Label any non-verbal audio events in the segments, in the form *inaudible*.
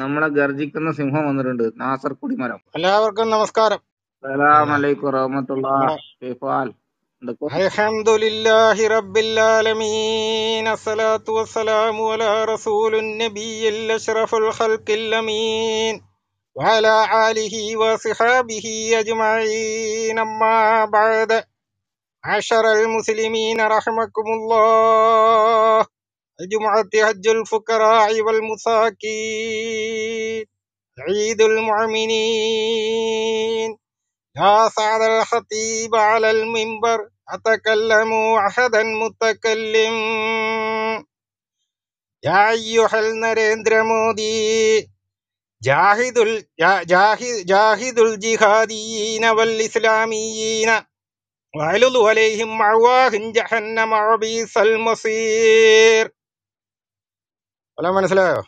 നമ്മളെ ഗർജിക്കുന്ന സിംഹം വന്നിട്ടുണ്ട് നാസർ കുടിമരം എല്ലാവർക്കും നമസ്കാരം അലൈക്കും റഹമത്തുള്ള الحمد لله رب العالمين الصلاة والسلام على رسول النبي الأشرف الخلق الأمين وعلى آله وصحابه أجمعين أما بعد عشر المسلمين رحمكم الله الجمعة حج الفقراء والمساكين عيد المؤمنين يا سعد الخطيب على المنبر أتكلم أحدا متكلم يا أيها النريندر مودي جاهد ال... جاهد... جاهد الجهاديين والإسلاميين واعلظ عليهم أرواح جهنم وبئس المصير അല്ല മനസ്സിലായോ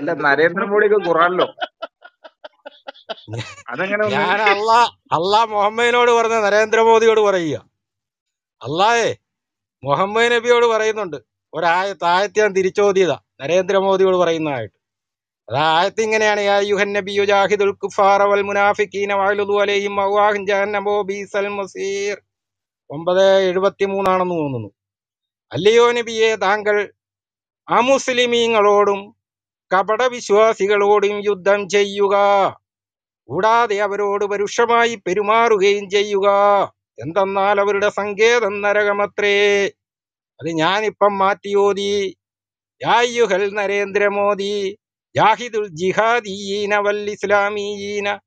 അല്ല നരേന്ദ്രമോദിക്ക് ഖുറാനിലോ അതെങ്ങനെ ഞാൻ അള്ളാ അള്ളാ മുഹമ്മദിനോട് പറഞ്ഞ നരേന്ദ്രമോദിയോട് പറയുക അള്ളാഹേ മുഹമ്മദ് നബിയോട് പറയുന്നുണ്ട് ഒരായത്ത് ആയത്ത് ഞാൻ തിരിച്ചോതിയതാ നരേന്ദ്രമോദിയോട് പറയുന്നതായിട്ട് അത് ആയത്ത് ഇങ്ങനെയാണ് യാ യുഹൻ നബി ജാഹിദുൽ കുഫാറ വൽ മുനാഫിഖീന വാലുദു അലൈഹിം അവാഹൻ ജഹന്നമോ ബീസൽ മസീർ 973 ആണെന്ന് തോന്നുന്നു അല്ലയോ നബിയെ താങ്കൾ അമുസ്ലിമീങ്ങളോടും കപടവിശ്വാസികളോടും യുദ്ധം ചെയ്യുക കൂടാതെ അവരോട് പരുഷമായി പെരുമാറുകയും ചെയ്യുക എന്തെന്നാൽ അവരുടെ സങ്കേതം നരകമത്രേ അത് ഞാനിപ്പം മാറ്റിയോതി യായുഹൽ നരേന്ദ്രമോദി ജാഹിദുൽ ജിഹാദീന വൽ ഇസ്ലാമീന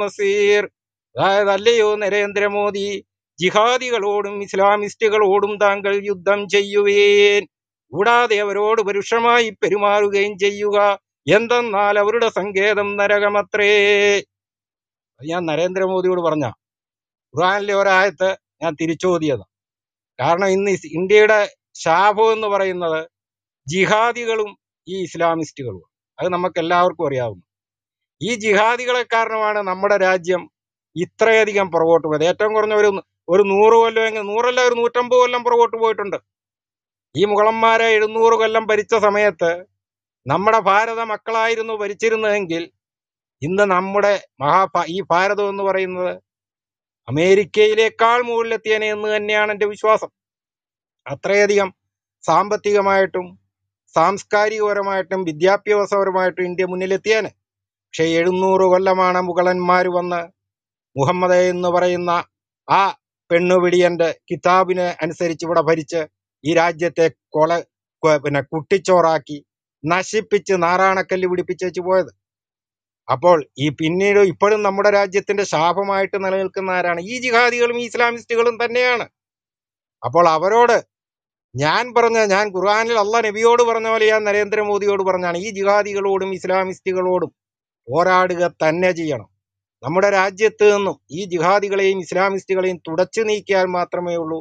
മസീർ അതായത് അല്ലയോ നരേന്ദ്രമോദി ജിഹാദികളോടും ഇസ്ലാമിസ്റ്റുകളോടും താങ്കൾ യുദ്ധം ചെയ്യുവേൻ കൂടാതെ അവരോട് പരുഷമായി പെരുമാറുകയും ചെയ്യുക എന്തെന്നാൽ അവരുടെ സങ്കേതം നരകമത്രേ ഞാൻ നരേന്ദ്രമോദിയോട് പറഞ്ഞ ഖുറാനിലെ ഒരായത്ത് ഞാൻ തിരിച്ചോതിയത് കാരണം ഇന്ന് ഇന്ത്യയുടെ ശാപം എന്ന് പറയുന്നത് ജിഹാദികളും ഈ ഇസ്ലാമിസ്റ്റുകളും അത് നമുക്ക് എല്ലാവർക്കും അറിയാവുന്നു ഈ ജിഹാദികളെ കാരണമാണ് നമ്മുടെ രാജ്യം ഇത്രയധികം പുറകോട്ട് പോയത് ഏറ്റവും കുറഞ്ഞ ഒരു ഒരു നൂറ് കൊല്ലം നൂറല്ല ഒരു നൂറ്റമ്പത് കൊല്ലം പുറകോട്ട് പോയിട്ടുണ്ട് ഈ മുഗളന്മാരെ എഴുന്നൂറ് കൊല്ലം ഭരിച്ച സമയത്ത് നമ്മുടെ ഭാരത മക്കളായിരുന്നു ഭരിച്ചിരുന്നതെങ്കിൽ ഇന്ന് നമ്മുടെ മഹാ ഈ ഭാരതം എന്ന് പറയുന്നത് അമേരിക്കയിലേക്കാൾ മുകളിലെത്തിയനെ എന്ന് തന്നെയാണ് എൻ്റെ വിശ്വാസം അത്രയധികം സാമ്പത്തികമായിട്ടും സാംസ്കാരികപരമായിട്ടും വിദ്യാഭ്യാസപരമായിട്ടും ഇന്ത്യ മുന്നിലെത്തിയേനെ പക്ഷേ എഴുന്നൂറ് കൊല്ലമാണ് മുഗളന്മാർ വന്ന് മുഹമ്മദ് എന്ന് പറയുന്ന ആ പെണ്ണുപിടിയന്റെ കിതാബിനെ അനുസരിച്ച് ഇവിടെ ഭരിച്ച് ഈ രാജ്യത്തെ കൊള പിന്നെ കുട്ടിച്ചോറാക്കി നശിപ്പിച്ച് പിടിപ്പിച്ച് വെച്ച് പോയത് അപ്പോൾ ഈ പിന്നീട് ഇപ്പോഴും നമ്മുടെ രാജ്യത്തിന്റെ ശാപമായിട്ട് നിലനിൽക്കുന്ന ആരാണ് ഈ ജിഹാദികളും ഈ ഇസ്ലാമിസ്റ്റുകളും തന്നെയാണ് അപ്പോൾ അവരോട് ഞാൻ പറഞ്ഞ ഞാൻ ഖുർആാനിൽ അള്ള നബിയോട് പറഞ്ഞ പോലെ ഞാൻ നരേന്ദ്രമോദിയോട് പറഞ്ഞാണ് ഈ ജിഹാദികളോടും ഇസ്ലാമിസ്റ്റുകളോടും പോരാടുക തന്നെ ചെയ്യണം നമ്മുടെ രാജ്യത്ത് നിന്നും ഈ ജിഹാദികളെയും ഇസ്ലാമിസ്റ്റുകളെയും തുടച്ചു നീക്കിയാൽ മാത്രമേ ഉള്ളൂ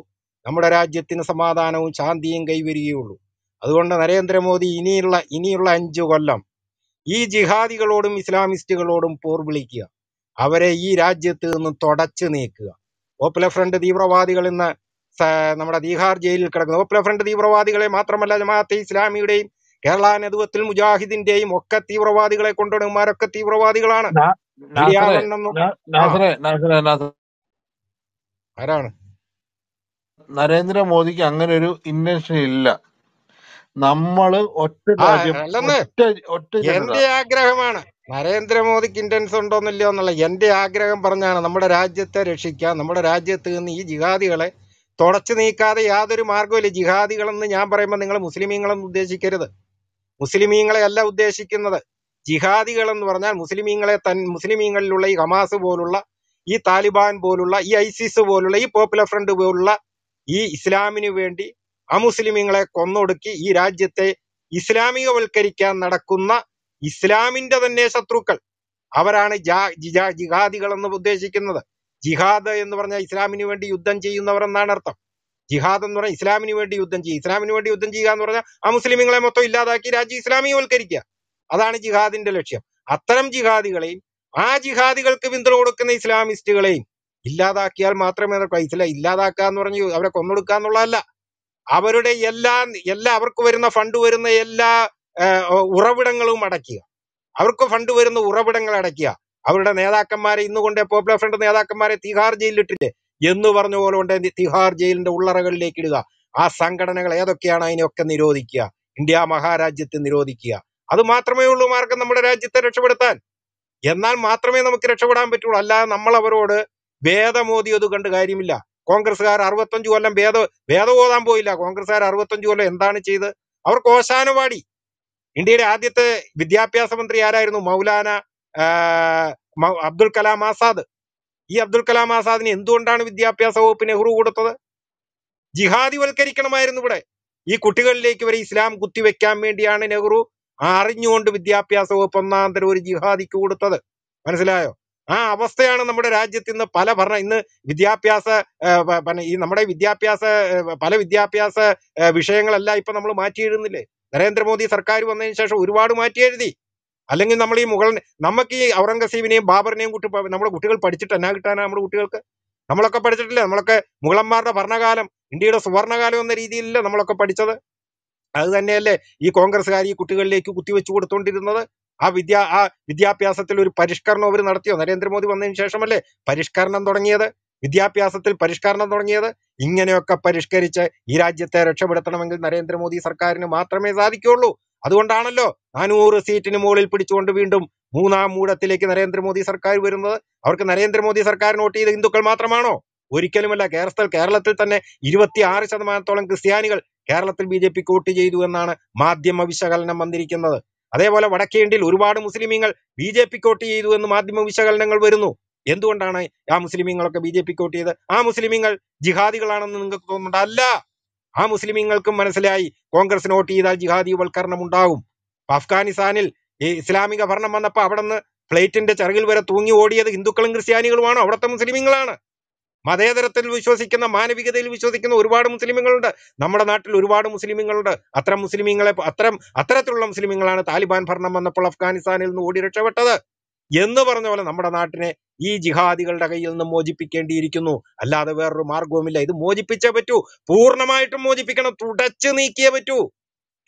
നമ്മുടെ രാജ്യത്തിന് സമാധാനവും ശാന്തിയും കൈവരികയുള്ളൂ അതുകൊണ്ട് നരേന്ദ്രമോദി ഇനിയുള്ള ഇനിയുള്ള അഞ്ചു കൊല്ലം ഈ ജിഹാദികളോടും ഇസ്ലാമിസ്റ്റുകളോടും പോർ വിളിക്കുക അവരെ ഈ രാജ്യത്ത് നിന്നും തുടച്ചു നീക്കുക പോപ്പുലർ ഫ്രണ്ട് തീവ്രവാദികൾ ഇന്ന് നമ്മുടെ തീഹാർ ജയിലിൽ കിടക്കുന്നു പോപ്പുലർ ഫ്രണ്ട് തീവ്രവാദികളെ മാത്രമല്ല ജമാഅത്തെ ഇസ്ലാമിയുടെയും കേരള നേതൃത്വത്തിൽ മുജാഹിദിന്റെയും ഒക്കെ തീവ്രവാദികളെ കൊണ്ടാണ് തീവ്രവാദികളാണ് ആരാണ് നരേന്ദ്രമോദിക്ക് അങ്ങനെ ഒരു ഇന്റൻഷൻ ഇല്ല നമ്മള് ഒറ്റ എന്റെ ആഗ്രഹമാണ് നരേന്ദ്രമോദിക്ക് ഇന്റൻസ് ഉണ്ടോന്നില്ലയോ എന്നുള്ള എന്റെ ആഗ്രഹം പറഞ്ഞാണ് നമ്മുടെ രാജ്യത്തെ രക്ഷിക്കാൻ നമ്മുടെ രാജ്യത്ത് നിന്ന് ഈ ജിഹാദികളെ തുടച്ചു നീക്കാതെ യാതൊരു ഇല്ല ജിഹാദികളെന്ന് ഞാൻ പറയുമ്പോൾ നിങ്ങൾ മുസ്ലിമീങ്ങളൊന്നും ഉദ്ദേശിക്കരുത് മുസ്ലിമീങ്ങളെ അല്ല ഉദ്ദേശിക്കുന്നത് ജിഹാദികൾ എന്ന് പറഞ്ഞാൽ മുസ്ലിമീങ്ങളെ തൻ മുസ്ലിമീങ്ങളിലുള്ള ഈ ഹമാസ് പോലുള്ള ഈ താലിബാൻ പോലുള്ള ഈ ഐസിസ് പോലുള്ള ഈ പോപ്പുലർ ഫ്രണ്ട് പോലുള്ള ഈ ഇസ്ലാമിന് വേണ്ടി അമുസ്ലിമീങ്ങളെ കൊന്നൊടുക്കി ഈ രാജ്യത്തെ ഇസ്ലാമികവൽക്കരിക്കാൻ നടക്കുന്ന ഇസ്ലാമിന്റെ തന്നെ ശത്രുക്കൾ അവരാണ് ജിഹാദികൾ എന്ന് ഉദ്ദേശിക്കുന്നത് ജിഹാദ് എന്ന് പറഞ്ഞാൽ ഇസ്ലാമിന് വേണ്ടി യുദ്ധം ചെയ്യുന്നവർ എന്നാണ് അർത്ഥം ജിഹാദ് എന്ന് പറഞ്ഞാൽ ഇസ്ലാമിന് വേണ്ടി യുദ്ധം ചെയ്യുക ഇസ്ലാമിന് വേണ്ടി യുദ്ധം ചെയ്യുക എന്ന് പറഞ്ഞാൽ ആ മുസ്ലിമുകളെ മൊത്തം ഇല്ലാതാക്കി രാജ്യം ഇസ്ലാമികവൽക്കരിക്കുക അതാണ് ജിഹാദിന്റെ ലക്ഷ്യം അത്തരം ജിഹാദികളെയും ആ ജിഹാദികൾക്ക് പിന്തുണ കൊടുക്കുന്ന ഇസ്ലാമിസ്റ്റുകളെയും ഇല്ലാതാക്കിയാൽ മാത്രമേ ഇസ്ലാം ഇല്ലാതാക്കുക എന്ന് പറഞ്ഞു അവരെ കൊന്നൊടുക്കുക എന്നുള്ളതല്ല അവരുടെ എല്ലാ എല്ലാ അവർക്ക് വരുന്ന ഫണ്ട് വരുന്ന എല്ലാ ഉറവിടങ്ങളും അടയ്ക്കുക അവർക്ക് ഫണ്ട് വരുന്ന ഉറവിടങ്ങൾ അടയ്ക്കുക അവരുടെ നേതാക്കന്മാരെ ഇന്നുകൊണ്ടേ പോപ്പുലർ ഫ്രണ്ട് നേതാക്കന്മാരെ തീഹാർ ജയിലിലിട്ടില്ലേ എന്ന് പറഞ്ഞ പോലെ കൊണ്ട് തിഹാർ ജയിലിന്റെ ഉള്ളറകളിലേക്ക് ഇടുക ആ സംഘടനകൾ ഏതൊക്കെയാണ് അതിനെയൊക്കെ നിരോധിക്കുക ഇന്ത്യ മഹാരാജ്യത്തെ നിരോധിക്കുക അത് മാത്രമേ ഉള്ളൂ മാർഗം നമ്മുടെ രാജ്യത്തെ രക്ഷപ്പെടുത്താൻ എന്നാൽ മാത്രമേ നമുക്ക് രക്ഷപ്പെടാൻ പറ്റുള്ളൂ അല്ലാതെ നമ്മൾ അവരോട് ഭേദമോദിയത് കണ്ട് കാര്യമില്ല കോൺഗ്രസ്സുകാർ അറുപത്തഞ്ചു കൊല്ലം ഭേദ ഭേദം പോയില്ല കോൺഗ്രസ്സുകാർ അറുപത്തഞ്ചു കൊല്ലം എന്താണ് ചെയ്ത് അവർ കോശാനം ഇന്ത്യയുടെ ആദ്യത്തെ വിദ്യാഭ്യാസ മന്ത്രി ആരായിരുന്നു മൗലാന അബ്ദുൽ കലാം ആസാദ് ഈ അബ്ദുൽ കലാം ആസാദിന് എന്തുകൊണ്ടാണ് വിദ്യാഭ്യാസ വകുപ്പ് നെഹ്റു കൊടുത്തത് ജിഹാദിവൽക്കരിക്കണമായിരുന്നു ഇവിടെ ഈ കുട്ടികളിലേക്ക് വരെ ഇസ്ലാം കുത്തിവെക്കാൻ വേണ്ടിയാണ് നെഹ്റു അറിഞ്ഞുകൊണ്ട് വിദ്യാഭ്യാസ വകുപ്പ് ഒന്നാം തരം ഒരു ജിഹാദിക്ക് കൊടുത്തത് മനസ്സിലായോ ആ അവസ്ഥയാണ് നമ്മുടെ രാജ്യത്ത് ഇന്ന് പല ഭരണ ഇന്ന് വിദ്യാഭ്യാസ ഈ നമ്മുടെ വിദ്യാഭ്യാസ പല വിദ്യാഭ്യാസ വിഷയങ്ങളെല്ലാം ഇപ്പൊ നമ്മൾ മാറ്റി എഴുതുന്നില്ലേ നരേന്ദ്രമോദി സർക്കാർ വന്നതിന് ശേഷം ഒരുപാട് മാറ്റി എഴുതി അല്ലെങ്കിൽ നമ്മൾ ഈ മുഗൾ നമുക്ക് ഈ ഔറംഗസീബിനെയും ബാബറിനെയും കുട്ടി നമ്മുടെ കുട്ടികൾ പഠിച്ചിട്ട് എന്നാ കിട്ടാനാണ് നമ്മുടെ കുട്ടികൾക്ക് നമ്മളൊക്കെ പഠിച്ചിട്ടില്ല നമ്മളൊക്കെ മുഗളന്മാരുടെ ഭരണകാലം ഇന്ത്യയുടെ സുവർണകാലം എന്ന രീതിയിലല്ല നമ്മളൊക്കെ പഠിച്ചത് അത് തന്നെയല്ലേ ഈ കോൺഗ്രസ്സുകാർ ഈ കുട്ടികളിലേക്ക് കുത്തിവെച്ചു കൊടുത്തുകൊണ്ടിരുന്നത് ആ വിദ്യ ആ വിദ്യാഭ്യാസത്തിൽ ഒരു പരിഷ്കരണം അവർ നടത്തിയോ നരേന്ദ്രമോദി വന്നതിന് ശേഷമല്ലേ പരിഷ്കരണം തുടങ്ങിയത് വിദ്യാഭ്യാസത്തിൽ പരിഷ്കരണം തുടങ്ങിയത് ഇങ്ങനെയൊക്കെ പരിഷ്കരിച്ച് ഈ രാജ്യത്തെ രക്ഷപ്പെടുത്തണമെങ്കിൽ നരേന്ദ്രമോദി സർക്കാരിന് മാത്രമേ സാധിക്കുകയുള്ളൂ അതുകൊണ്ടാണല്ലോ നാനൂറ് സീറ്റിന് മുകളിൽ പിടിച്ചുകൊണ്ട് വീണ്ടും മൂന്നാം മൂടത്തിലേക്ക് നരേന്ദ്രമോദി സർക്കാർ വരുന്നത് അവർക്ക് നരേന്ദ്രമോദി സർക്കാർ വോട്ട് ചെയ്ത ഹിന്ദുക്കൾ മാത്രമാണോ ഒരിക്കലുമല്ല കേരളത്തിൽ കേരളത്തിൽ തന്നെ ആറ് ശതമാനത്തോളം ക്രിസ്ത്യാനികൾ കേരളത്തിൽ ബി ജെ പിക്ക് വോട്ട് ചെയ്തു എന്നാണ് മാധ്യമ വിശകലനം വന്നിരിക്കുന്നത് അതേപോലെ വടക്കേ ഇന്ത്യയിൽ ഒരുപാട് മുസ്ലിമീങ്ങൾ ബി ജെ പിക്ക് വോട്ട് ചെയ്തു എന്ന് മാധ്യമ വിശകലനങ്ങൾ വരുന്നു എന്തുകൊണ്ടാണ് ആ മുസ്ലിമീങ്ങളൊക്കെ ബി ജെ പിക്ക് വോട്ട് ചെയ്ത് ആ മുസ്ലിമീങ്ങൾ ജിഹാദികളാണെന്ന് നിങ്ങൾക്ക് തോന്നുന്നുണ്ട് അല്ല ആ മുസ്ലിമീങ്ങൾക്കും മനസ്സിലായി കോൺഗ്രസ് നോട്ട് ചെയ്താൽ വൽക്കരണം ഉണ്ടാകും അഫ്ഗാനിസ്ഥാനിൽ ഈ ഇസ്ലാമിക ഭരണം വന്നപ്പോൾ അവിടെ നിന്ന് ഫ്ലൈറ്റിന്റെ ചിറകിൽ വരെ തൂങ്ങി ഓടിയത് ഹിന്ദുക്കളും ക്രിസ്ത്യാനികളുമാണ് അവിടുത്തെ മുസ്ലിമീങ്ങളാണ് മതേതരത്തിൽ വിശ്വസിക്കുന്ന മാനവികതയിൽ വിശ്വസിക്കുന്ന ഒരുപാട് മുസ്ലിമുകളുണ്ട് നമ്മുടെ നാട്ടിൽ ഒരുപാട് മുസ്ലിമുകളുണ്ട് അത്തരം മുസ്ലിമീങ്ങളെ അത്തരം അത്തരത്തിലുള്ള മുസ്ലിമീങ്ങളാണ് താലിബാൻ ഭരണം വന്നപ്പോൾ അഫ്ഗാനിസ്ഥാനിൽ നിന്ന് ഓടി രക്ഷപ്പെട്ടത് എന്ന് പറഞ്ഞ പോലെ നമ്മുടെ നാട്ടിനെ ഈ ജിഹാദികളുടെ കയ്യിൽ നിന്ന് മോചിപ്പിക്കേണ്ടിയിരിക്കുന്നു അല്ലാതെ വേറൊരു മാർഗവുമില്ല ഇത് മോചിപ്പിച്ചേ പറ്റൂ പൂർണ്ണമായിട്ടും മോചിപ്പിക്കണം തുടച്ചു നീക്കിയേ പറ്റൂ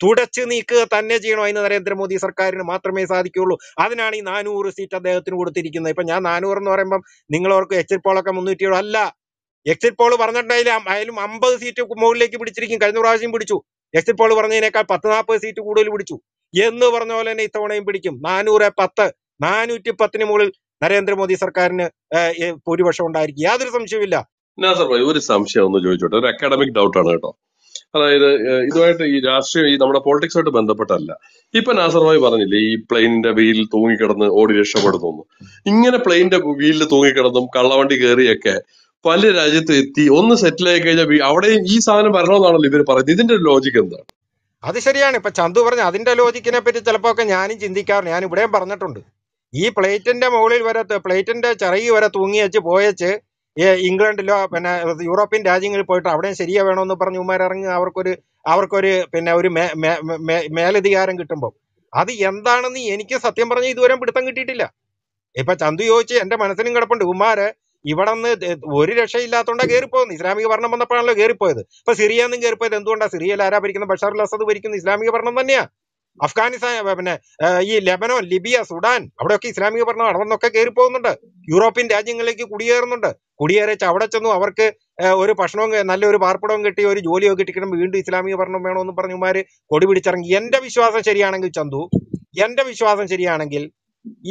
തുടച്ചു നീക്കുക തന്നെ ചെയ്യണം അതിന് നരേന്ദ്രമോദി സർക്കാരിന് മാത്രമേ സാധിക്കുകയുള്ളൂ അതിനാണ് ഈ നാനൂറ് സീറ്റ് അദ്ദേഹത്തിന് കൊടുത്തിരിക്കുന്നത് ഇപ്പൊ ഞാൻ നാനൂറ് എന്ന് പറയുമ്പം നിങ്ങളവർക്ക് എക്സിറ്റ് പോളൊക്കെ മുന്നൂറ്റി അല്ല എക്സിറ്റ് പോൾ പറഞ്ഞിട്ടുണ്ടെങ്കിൽ അതിലും അമ്പത് സീറ്റ് മുകളിലേക്ക് പിടിച്ചിരിക്കും കഴിഞ്ഞ പ്രാവശ്യം പിടിച്ചു എക്സിറ്റ് പോൾ പറഞ്ഞതിനേക്കാൾ പത്ത് നാൽപ്പത് സീറ്റ് കൂടുതൽ പിടിച്ചു എന്ന് പറഞ്ഞ പോലെ തന്നെ ഇത്തവണയും പിടിക്കും നാനൂറ് പത്ത് നാനൂറ്റി പത്തിന് മുകളിൽ നരേന്ദ്രമോദി സർക്കാരിന് ഭൂരിപക്ഷം ഉണ്ടായിരിക്കും യാതൊരു സംശയവുമില്ല നാസർ ഒരു സംശയം ഒന്ന് ചോദിച്ചോട്ടെ ഒരു അക്കാഡമിക് ഡൗട്ടാണ് കേട്ടോ അതായത് ഇതുമായിട്ട് ഈ രാഷ്ട്രീയം ഈ നമ്മുടെ പോളിറ്റിക്സുമായിട്ട് ബന്ധപ്പെട്ടല്ല ഇപ്പൊ നാസർ ഭായി പറഞ്ഞില്ലേ ഈ പ്ലെയിനിന്റെ വീലിൽ തൂങ്ങിക്കിടന്ന് ഓടി രക്ഷപ്പെടുന്നു ഇങ്ങനെ പ്ലെയിനിന്റെ വീലിൽ തൂങ്ങിക്കിടന്നും കള്ളവണ്ടി കയറിയൊക്കെ പല രാജ്യത്ത് എത്തി ഒന്ന് സെറ്റിൽ ആയി കഴിഞ്ഞാൽ അവിടെയും ഈ സാധനം വരണമെന്നാണല്ലോ ഇവർ പറയുന്നത് ഇതിന്റെ ലോജിക് എന്താണ് അത് ശരിയാണ് ഇപ്പൊ ചന്തു പറഞ്ഞു അതിന്റെ ലോജിക്കിനെ പറ്റി ചിലപ്പോ ഒക്കെ ഞാനും ചിന്തിക്കാറുണ്ട് ഞാൻ ഇവിടെയും പറഞ്ഞിട്ടുണ്ട് ഈ പ്ലേറ്റിന്റെ മുകളിൽ വരെ പ്ലേറ്റിന്റെ ചിറകി വരെ തൂങ്ങി വെച്ച് പോയച്ച് ഇംഗ്ലണ്ടിലോ പിന്നെ യൂറോപ്യൻ രാജ്യങ്ങളിൽ പോയിട്ട് അവിടെ ശരിയാ വേണമെന്ന് പറഞ്ഞ് ഇറങ്ങി അവർക്കൊരു അവർക്കൊരു പിന്നെ ഒരു മേലധികാരം കിട്ടുമ്പോൾ അത് എന്താണെന്ന് എനിക്ക് സത്യം പറഞ്ഞ് ഇതുവരെ പിടുത്തം കിട്ടിയിട്ടില്ല ഇപ്പൊ ചന്തു ചോദിച്ച് എന്റെ മനസ്സിലും കിടപ്പുണ്ട് ഉമ്മാര് ഇവിടെ നിന്ന് ഒരു രക്ഷയില്ലാത്തോണ്ടാ കയറിപ്പോകുന്നു ഇസ്ലാമിക ഭരണം വന്നപ്പോഴാണല്ലോ കയറിപ്പോയത് ഇപ്പൊ സിറിയ എന്നും കയറിപ്പോയത് എന്തുകൊണ്ടാണ് സിറിയയിൽ ആരാ ഭരിക്കുന്നത് ബഷാർ അസദ് ഭരിക്കുന്നത് ഇസ്ലാമിക ഭരണം തന്നെയാ അഫ്ഗാനിസ്ഥാൻ പിന്നെ ഈ ലെബനോ ലിബിയ സുഡാൻ അവിടെയൊക്കെ ഇസ്ലാമിക ഭരണം നടന്നൊക്കെ കയറി പോകുന്നുണ്ട് യൂറോപ്യൻ രാജ്യങ്ങളിലേക്ക് കുടിയേറുന്നുണ്ട് കുടിയേറിച്ച് അവിടെ ചെന്നു അവർക്ക് ഒരു ഭക്ഷണവും നല്ലൊരു പാർപ്പിടവും കിട്ടി ഒരു ജോലിയോ കിട്ടിക്കണം വീണ്ടും ഇസ്ലാമിക ഭരണം വേണമെന്ന് പറഞ്ഞുമാര് കൊടി പിടിച്ചിറങ്ങി എന്റെ വിശ്വാസം ശരിയാണെങ്കിൽ ചന്തു എന്റെ വിശ്വാസം ശരിയാണെങ്കിൽ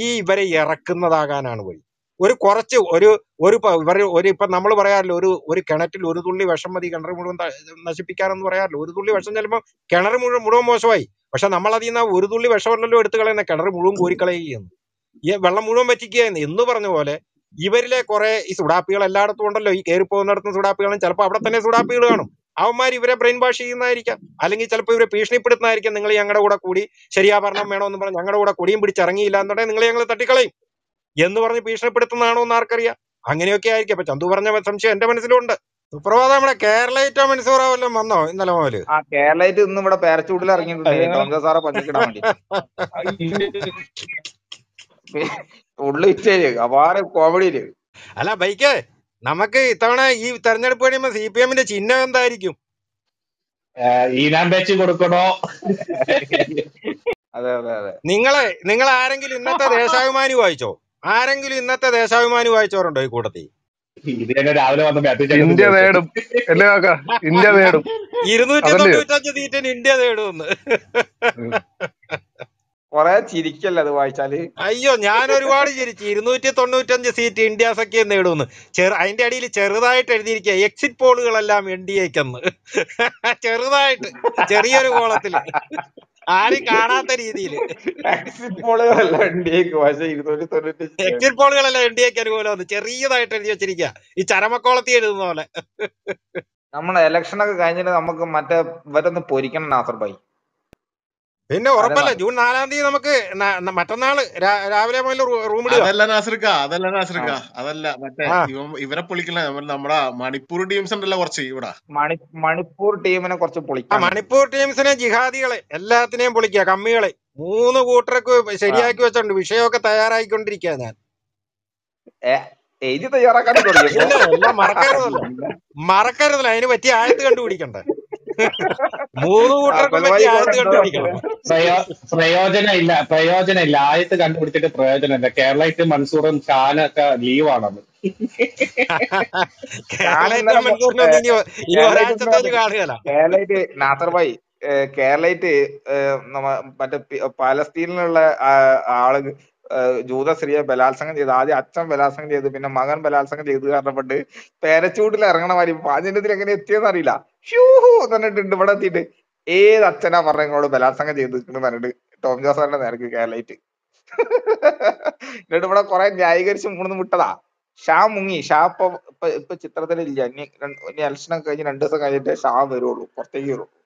ഈ ഇവരെ ഇറക്കുന്നതാകാനാണ് വഴി ഒരു കുറച്ച് ഒരു ഒരു ഇവർ ഒരു ഇപ്പൊ നമ്മൾ പറയാറില്ല ഒരു ഒരു കിണറ്റിൽ ഒരു തുള്ളി വിഷം മതി കിണർ മുഴുവൻ നശിപ്പിക്കാനെന്ന് പറയാറില്ല ഒരു തുള്ളി വിഷം ചിലപ്പോൾ കിണർ മുഴുവൻ മുഴുവൻ മോശമായി പക്ഷെ നമ്മൾ അതിൽ നിന്ന് ഒരു തുള്ളി വിഷമല്ലല്ലോ എടുത്തു കളയുന്ന കിണർ മുഴുവൻ കോരിക്കളയുകയെന്ന് ഈ വെള്ളം മുഴുവൻ വറ്റിക്കുകയെന്ന് എന്ന് പറഞ്ഞ പോലെ ഇവരിലെ കുറെ ഈ സുഡാപ്പികൾ എല്ലായിടത്തും ഉണ്ടല്ലോ ഈ കയറി പോകുന്നിടത്തും സുഡാപ്പികളും ചിലപ്പോൾ അവിടെ തന്നെ സുഡാപ്പികൾ കാണും അവന്മാർ ഇവരെ ബ്രെയിൻ വാഷ് ചെയ്യുന്നതായിരിക്കാം അല്ലെങ്കിൽ ചിലപ്പോൾ ഇവരെ ഭീഷണിപ്പെടുത്തുന്നതായിരിക്കും നിങ്ങൾ ഞങ്ങളുടെ കൂടെ കൂടി ശരിയാഭരണം വേണമെന്ന് പറഞ്ഞ് ഞങ്ങളുടെ കൂടെ കൂടിയും പിടിച്ചിറങ്ങിയില്ല എന്നുണ്ടെങ്കിൽ നിങ്ങൾ ഞങ്ങളെ തട്ടിക്കളയും എന്ന് പറഞ്ഞ് ഭീഷണിപ്പെടുത്തുന്നതാണോ എന്ന് ആർക്കറിയാം അങ്ങനെയൊക്കെ ആയിരിക്കും അപ്പൊ ചന്തു പറഞ്ഞ സംശയം എന്റെ മനസ്സിലുണ്ട് സുപ്രഭാതം നമ്മുടെ കേരളൈറ്റോ മൻസൂറോ വല്ലതും വന്നോ ഇന്നലെ മുതല് ആ കേരളായിട്ട് ഇന്ന് ഇവിടെ പാരച്ചൂട്ടിൽ ഇറങ്ങിയിട്ടുണ്ട് ടോംജ സാറെ പഞ്ചക്കിടാൻ വേണ്ടി *laughs* ഉള്ളിച്ചേ അപാര കോമഡിയില് അല്ല ബൈക്ക് നമുക്ക് ഇത്തവണ ഈ തെരഞ്ഞെടുപ്പ് കഴിയുമ്പോ സി പി എമ്മിന്റെ ചിഹ്നം എന്തായിരിക്കും ഈനാൻ വെച്ച് കൊടുക്കണോ *laughs* അതെ അതെ അതെ നിങ്ങളെ നിങ്ങൾ ആരെങ്കിലും ഇന്നത്തെ ദേശാഭിമാനി വായിച്ചോ ആരെങ്കിലും ഇന്നത്തെ ദേശാഭിമാനി വായിച്ചവരുണ്ടോ ഈ കൂട്ടത്തിൽ ഇന്ത്യ നേടും അല്ലേ കാക്ക ഇന്ത്യ *laughs* നേടും ഇരുന്നൂറ്റി തൊണ്ണൂറ്റഞ്ച് തീറ്റൻ ഇന്ത്യ നേടും *laughs* കൊറേ ചിരിക്കല്ലേ അത് വായിച്ചാല് അയ്യോ ഞാൻ ഒരുപാട് ചിരിച്ചു ഇരുന്നൂറ്റി തൊണ്ണൂറ്റഞ്ച് സീറ്റ് ഇന്ത്യ സഖ്യം നേടുമെന്ന് ചെറു അതിന്റെ അടിയിൽ ചെറുതായിട്ട് എഴുതിയിരിക്കുക എക്സിറ്റ് പോളുകളെല്ലാം എൻ ഡി എക്കെന്ന് *laughs* ചെറുതായിട്ട് ചെറിയൊരു കോളത്തില് ആരും കാണാത്ത രീതിയിൽ എക്സിറ്റ് പോളുകളല്ല എൻ ഡി എക്ക് പക്ഷേ ഇരുന്നൂറ്റി തൊണ്ണൂറ്റി എക്സിറ്റ് പോളുകളല്ല എൻ ഡി എക്ക് ചെറിയതായിട്ട് എഴുതി വെച്ചിരിക്കുക ഈ ചരമക്കോളത്തി എഴുതുന്ന പോലെ നമ്മുടെ ഇലക്ഷൻ ഒക്കെ കഴിഞ്ഞിട്ട് നമുക്ക് മറ്റേ ഇവരൊന്ന് പൊരിക്കണം നാസർ പിന്നെ ഉറപ്പല്ല ജൂൺ നാലാം തീയതി നമുക്ക് മറ്റന്നാള് രാവിലെ മുതൽ റൂം അതല്ല നാസിർക്ക അതല്ല നാസിർക്ക അതല്ല മറ്റേ ഇവരെ പൊളിക്കല നമ്മുടെ മണിപ്പൂർ ടീംസ് ഉണ്ടല്ലോ കുറച്ച് ഇവിടെ മണിപ്പൂർ ടീമിനെ കുറച്ച് പൊളിക്കാം മണിപ്പൂർ ടീംസിനെ ജിഹാദികളെ എല്ലാത്തിനെയും പൊളിക്ക കമ്മികളെ മൂന്ന് കൂട്ടർക്ക് ശരിയാക്കി വെച്ചോണ്ട് വിഷയമൊക്കെ തയ്യാറായിക്കൊണ്ടിരിക്കുക ഞാൻ എഴുതി തയ്യാറാക്കാൻ മറക്കരുതല്ലോ മറക്കരുതല്ലോ അതിന് പറ്റിയ ആയത്ത് കണ്ടുപിടിക്കണ്ടേ മൂന്ന് പ്രയോജനം ഇല്ല പ്രയോജനം ഇല്ല ആദ്യത്തെ കണ്ടുപിടിച്ചിട്ട് പ്രയോജനം ഇല്ല കേരളയിട്ട് മൻസൂറും ഖാനൊക്കെ ലീവാണത് കേരളയിട്ട് നാസർ ഭായി കേരളയിട്ട് മറ്റേ പലസ്തീനിലുള്ള ആള് ജൂത സ്ത്രീയെ ബലാത്സംഗം ചെയ്ത് ആദ്യം അച്ഛൻ ബലാത്സംഗം ചെയ്ത് പിന്നെ മകൻ ബലാത്സംഗം ചെയ്ത് കാരണപ്പെട്ട് പേരച്ചൂട്ടിൽ ഇറങ്ങണ മാതിരി പാചകത്തിൽ എങ്ങനെ എത്തിയെന്ന് അറിയില്ല ഷൂഹു തന്നിട്ട് ഇവിടെ എത്തിയിട്ട് ഏത് അച്ഛനാ പറഞ്ഞോട് ബലാത്സംഗം ചെയ്ത് പറഞ്ഞിട്ട് ടോം ജോസാറിന്റെ നേരക്ക് കേരളായിട്ട് എന്നിട്ട് ഇവിടെ കുറെ ന്യായീകരിച്ച് മൂന്ന് വിട്ടതാ ഷാ മുങ്ങി ഷാ ഇപ്പൊ ഇപ്പൊ ചിത്രത്തിലില്ല ഇനി ഇനി അൽഷനൊക്കെ കഴിഞ്ഞ് രണ്ടു ദിവസം കഴിഞ്ഞിട്ട് ഷാ വരുള്ളൂ പുറത്തേക്ക് വരുള്ളൂ